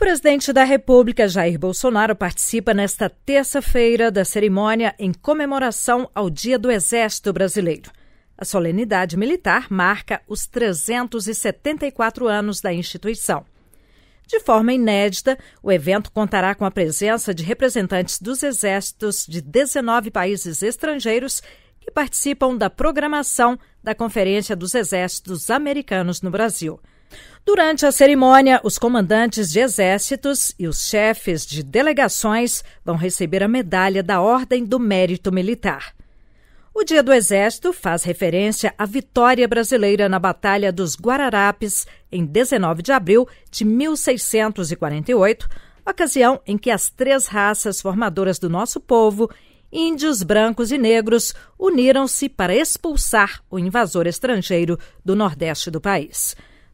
presidente da República, Jair Bolsonaro, participa nesta terça-feira da cerimônia em comemoração ao Dia do Exército Brasileiro. A solenidade militar marca os 374 anos da instituição. De forma inédita, o evento contará com a presença de representantes dos exércitos de 19 países estrangeiros que participam da programação da Conferência dos Exércitos Americanos no Brasil. Durante a cerimônia, os comandantes de exércitos e os chefes de delegações vão receber a medalha da Ordem do Mérito Militar. O Dia do Exército faz referência à vitória brasileira na Batalha dos Guararapes em 19 de abril de 1648, ocasião em que as três raças formadoras do nosso povo, índios, brancos e negros, uniram-se para expulsar o invasor estrangeiro do Nordeste do país.